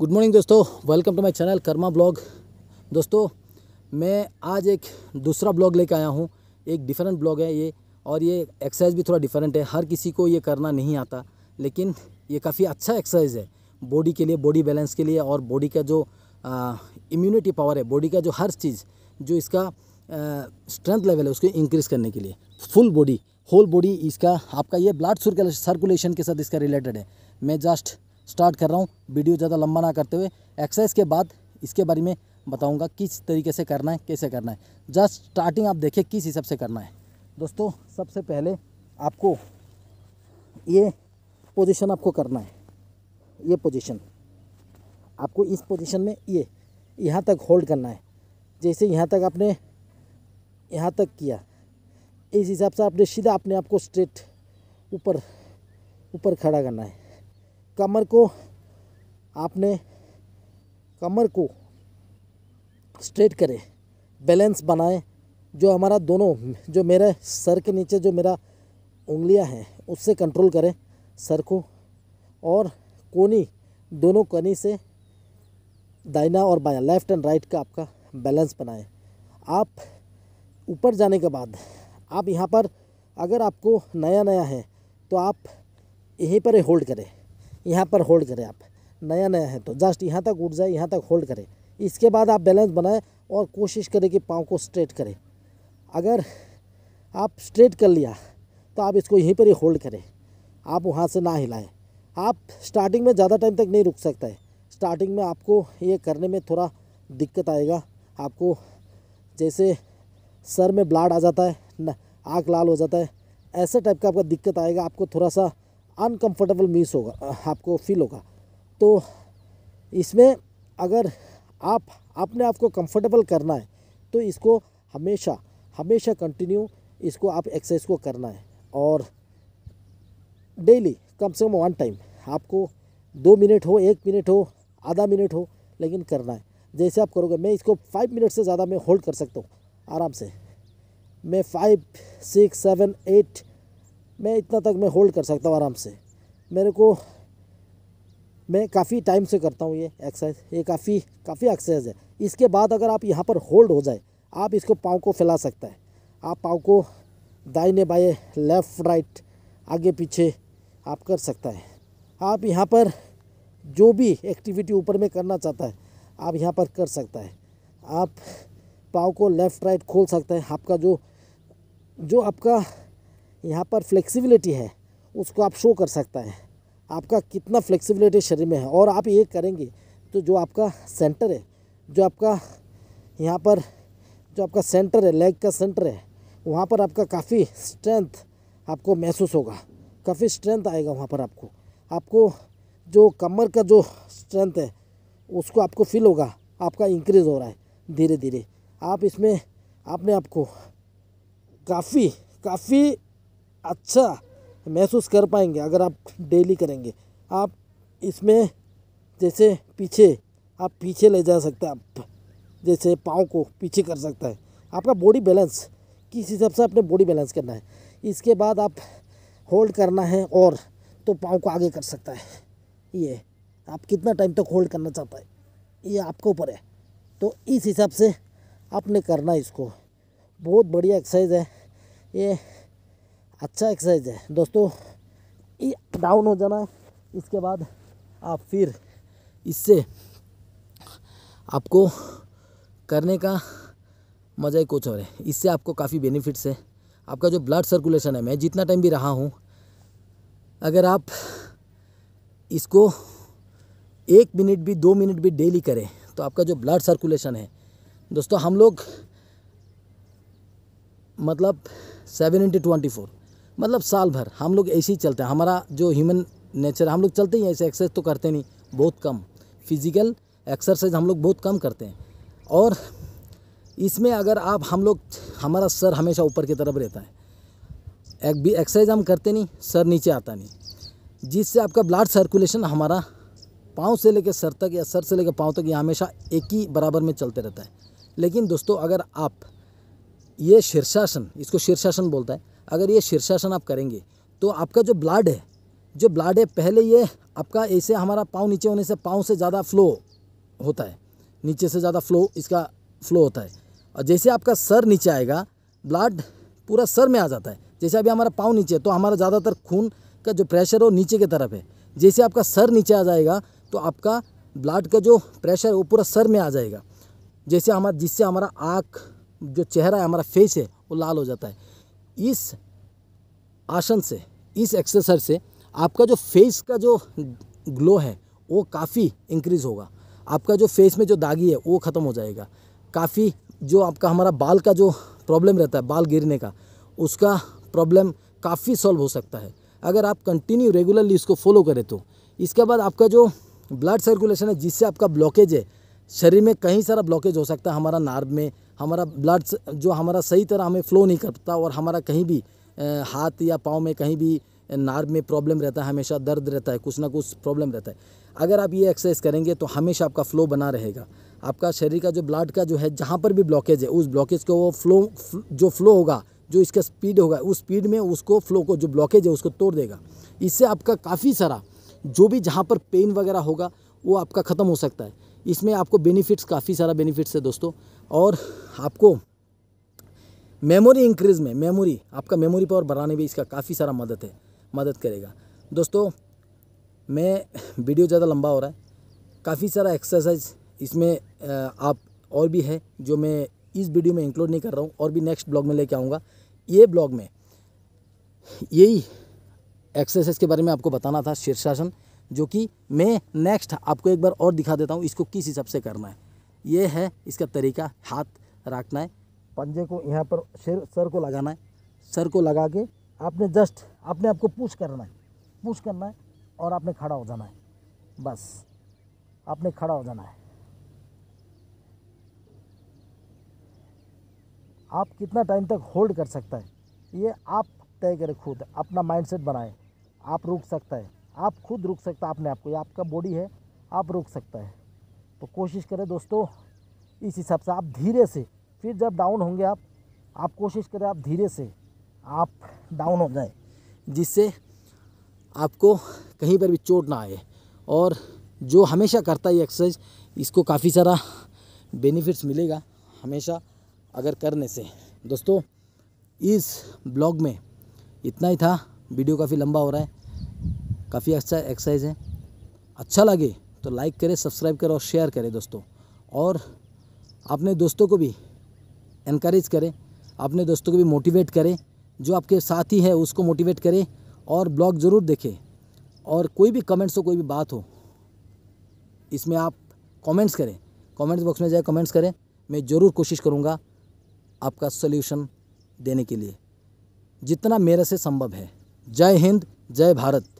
good morning दोस्तों welcome to my channel Karma blog दोस्तों मैं आज एक दूसरा ब्लॉग लेके आया हूँ एक डिफरेंट ब्लॉग है ये और ये एक्सरसाइज भी थोड़ा डिफरेंट है हर किसी को ये करना नहीं आता लेकिन ये काफ़ी अच्छा एक्सरसाइज है बॉडी के लिए बॉडी बैलेंस के लिए और बॉडी का जो इम्यूनिटी पावर है बॉडी का जो हर चीज़ जो इसका स्ट्रेंथ लेवल है उसको इंक्रीज़ करने के लिए फुल बॉडी होल बॉडी इसका आपका ये ब्लड सर्कुलेशन के साथ इसका रिलेटेड है मैं जस्ट स्टार्ट कर रहा हूँ वीडियो ज़्यादा लंबा ना करते हुए एक्सरसाइज के बाद इसके बारे में बताऊँगा किस तरीके से करना है कैसे करना है जस्ट स्टार्टिंग आप देखें किस हिसाब से करना है दोस्तों सबसे पहले आपको ये पोजिशन आपको करना है ये पोजिशन आपको इस पोजिशन में ये यहाँ तक होल्ड करना है जैसे यहाँ तक आपने यहाँ तक किया इस हिसाब से आपने सीधा अपने आप को स्ट्रेट ऊपर ऊपर खड़ा करना है कमर को आपने कमर को स्ट्रेट करें बैलेंस बनाएं जो हमारा दोनों जो मेरे सर के नीचे जो मेरा उंगलियां हैं उससे कंट्रोल करें सर को और कोनी दोनों कोनी से दाइना और बाया लेफ्ट एंड राइट का आपका बैलेंस बनाएं आप ऊपर जाने के बाद आप यहाँ पर अगर आपको नया नया है तो आप यहीं पर होल्ड करें यहाँ पर होल्ड करें आप नया नया है तो जस्ट यहाँ तक उठ जाए यहाँ तक होल्ड करें इसके बाद आप बैलेंस बनाएं और कोशिश करें कि पाँव को स्ट्रेट करें अगर आप स्ट्रेट कर लिया तो आप इसको यहीं पर ही होल्ड करें आप वहाँ से ना हिलाएं आप स्टार्टिंग में ज़्यादा टाइम तक नहीं रुक सकता है स्टार्टिंग में आपको ये करने में थोड़ा दिक्कत आएगा आपको जैसे सर में ब्लाड आ जाता है आँख लाल हो जाता है ऐसे टाइप का आपका दिक्कत आएगा आपको थोड़ा सा अनकंफर्टेबल मीस होगा आपको फील होगा तो इसमें अगर आप अपने आप को कंफर्टेबल करना है तो इसको हमेशा हमेशा कंटिन्यू इसको आप एक्सरसाइज को करना है और डेली कम से कम वन टाइम आपको दो मिनट हो एक मिनट हो आधा मिनट हो लेकिन करना है जैसे आप करोगे मैं इसको फाइव मिनट से ज़्यादा मैं होल्ड कर सकता हूँ आराम से मैं फाइव सिक्स सेवन एट मैं इतना तक मैं होल्ड कर सकता हूँ आराम से मेरे को मैं काफ़ी टाइम से करता हूँ ये एक्सरसाइज ये काफ़ी काफ़ी एक्सरसाइज है इसके बाद अगर आप यहाँ पर होल्ड हो जाए आप इसको पाँव को फैला सकता है आप पाँव को दाइने बाएँ लेफ़्ट राइट आगे पीछे आप कर सकता है आप यहाँ पर जो भी एक्टिविटी ऊपर में करना चाहता है आप यहाँ पर कर सकता है आप पाँव को लेफ़्ट राइट खोल सकता है आपका जो जो आपका यहाँ पर फ्लेक्सिबिलिटी है उसको आप शो कर सकता है आपका कितना फ्लेक्सिबिलिटी शरीर में है और आप ये करेंगे तो जो आपका सेंटर है जो आपका यहाँ पर जो आपका सेंटर है लेग का सेंटर है वहाँ पर आपका काफ़ी स्ट्रेंथ आपको महसूस होगा काफ़ी स्ट्रेंथ आएगा वहाँ पर आपको आपको जो कमर का जो स्ट्रेंथ है उसको आपको फील होगा आपका इंक्रीज़ हो रहा है धीरे धीरे आप इसमें आपने आपको काफ़ी काफ़ी अच्छा महसूस कर पाएंगे अगर आप डेली करेंगे आप इसमें जैसे पीछे आप पीछे ले जा सकते हैं आप जैसे पाँव को पीछे कर सकता है आपका बॉडी बैलेंस किस हिसाब से अपने बॉडी बैलेंस करना है इसके बाद आप होल्ड करना है और तो पाँव को आगे कर सकता है ये आप कितना टाइम तक तो होल्ड करना चाहता है ये आपके ऊपर है तो इस हिसाब से आपने करना है इसको बहुत बढ़िया एक्सरसाइज है ये अच्छा एक्सरसाइज है दोस्तों डाउन हो जाना इसके बाद आप फिर इससे आपको करने का मज़ा ही कुछ और है इससे आपको काफ़ी बेनिफिट्स है आपका जो ब्लड सर्कुलेशन है मैं जितना टाइम भी रहा हूँ अगर आप इसको एक मिनट भी दो मिनट भी डेली करें तो आपका जो ब्लड सर्कुलेशन है दोस्तों हम लोग मतलब सेवन इंटू ट्वेंटी फोर मतलब साल भर हम लोग ऐसे ही चलते हैं हमारा जो ह्यूमन नेचर हम लोग चलते ही ऐसे एक्सरसाइज तो करते नहीं बहुत कम फिज़िकल एक्सरसाइज हम लोग बहुत कम करते हैं और इसमें अगर आप हम लोग हमारा सर हमेशा ऊपर की तरफ रहता है एक भी एक्सरसाइज हम करते नहीं सर नीचे आता नहीं जिससे आपका ब्लड सर्कुलेशन हमारा पाँव से लेकर सर तक या सर से लेकर पाँव तक ये हमेशा एक ही बराबर में चलते रहता है लेकिन दोस्तों अगर आप ये शीर्षासन इसको शीर्षासन बोलता है अगर ये शीर्षासन आप करेंगे तो आपका जो ब्लड है जो ब्लड है पहले ये आपका ऐसे हमारा पाँव नीचे होने से पाँव से ज़्यादा फ्लो होता है नीचे से ज़्यादा फ्लो इसका फ्लो होता है और जैसे आपका सर नीचे आएगा ब्लड पूरा सर में आ जाता है जैसे अभी हमारा पाँव नीचे है तो हमारा ज़्यादातर खून का जो प्रेशर हो नीचे की तरफ है जैसे आपका सर नीचे आ जाएगा तो आपका ब्लड का जो प्रेशर वो पूरा सर में आ जाएगा जैसे हमारा जिससे हमारा आँख जो चेहरा है हमारा फेस है वो लाल हो जाता है इस आसन से इस एक्सरसाइज से आपका जो फेस का जो ग्लो है वो काफ़ी इंक्रीज़ होगा आपका जो फेस में जो दागी है वो ख़त्म हो जाएगा काफ़ी जो आपका हमारा बाल का जो प्रॉब्लम रहता है बाल गिरने का उसका प्रॉब्लम काफ़ी सॉल्व हो सकता है अगर आप कंटिन्यू रेगुलरली इसको फॉलो करें तो इसके बाद आपका जो ब्लड सर्कुलेशन है जिससे आपका ब्लॉकेज है शरीर में कहीं सारा ब्लॉकेज हो सकता है हमारा नार्व में हमारा ब्लड जो हमारा सही तरह हमें फ़्लो नहीं करता और हमारा कहीं भी हाथ या पाँव में कहीं भी नार्व में प्रॉब्लम रहता है हमेशा दर्द रहता है कुछ ना कुछ प्रॉब्लम रहता है अगर आप ये एक्सरसाइज करेंगे तो हमेशा आपका फ़्लो बना रहेगा आपका शरीर का जो ब्लड का जो है जहाँ पर भी ब्लॉकेज है उस ब्लॉकेज को वो फ्लो जो फ्लो होगा जो इसका स्पीड होगा उस स्पीड में उसको फ्लो को जो ब्लॉकेज है उसको तोड़ देगा इससे आपका काफ़ी सारा जो भी जहाँ पर पेन वगैरह होगा वो आपका ख़त्म हो सकता है इसमें आपको बेनिफिट्स काफ़ी सारा बेनिफिट्स है दोस्तों और आपको मेमोरी इंक्रीज़ में मेमोरी आपका मेमोरी पावर बढ़ाने में इसका काफ़ी सारा मदद है मदद करेगा दोस्तों मैं वीडियो ज़्यादा लंबा हो रहा है काफ़ी सारा एक्सरसाइज इसमें आप और भी है जो मैं इस वीडियो में इंक्लूड नहीं कर रहा हूँ और भी नेक्स्ट ब्लॉग में लेके आऊँगा ये ब्लॉग में यही एक्सरसाइज के बारे में आपको बताना था शीर्षासन जो कि मैं नेक्स्ट आपको एक बार और दिखा देता हूँ इसको किस हिसाब से करना है ये है इसका तरीका हाथ रखना है पंजे को यहाँ पर सिर सर को लगाना है सर को लगा के आपने जस्ट आपने आपको पुश करना है पुश करना है और आपने खड़ा हो जाना है बस आपने खड़ा हो जाना है आप कितना टाइम तक होल्ड कर सकता है ये आप तय करें खुद अपना माइंडसेट बनाएं आप रुक सकता है आप खुद रुक सकता अपने आप को आपका बॉडी है आप रुक सकता है तो कोशिश करें दोस्तों इस हिसाब से आप धीरे से फिर जब डाउन होंगे आप आप कोशिश करें आप धीरे से आप डाउन हो जाए जिससे आपको कहीं पर भी चोट ना आए और जो हमेशा करता है एक्सरसाइज इसको काफ़ी सारा बेनिफिट्स मिलेगा हमेशा अगर करने से दोस्तों इस ब्लॉग में इतना ही था वीडियो काफ़ी लंबा हो रहा है काफ़ी अच्छा एक्सरसाइज है अच्छा लगे तो लाइक करें सब्सक्राइब करें और शेयर करें दोस्तों और अपने दोस्तों को भी इनक्रेज करें अपने दोस्तों को भी मोटिवेट करें जो आपके साथी है उसको मोटिवेट करें और ब्लॉग ज़रूर देखें और कोई भी कमेंट्स हो कोई भी बात हो इसमें आप कमेंट्स करें कमेंट्स बॉक्स में जाए कमेंट्स करें मैं ज़रूर कोशिश करूँगा आपका सोल्यूशन देने के लिए जितना मेरे से संभव है जय हिंद जय भारत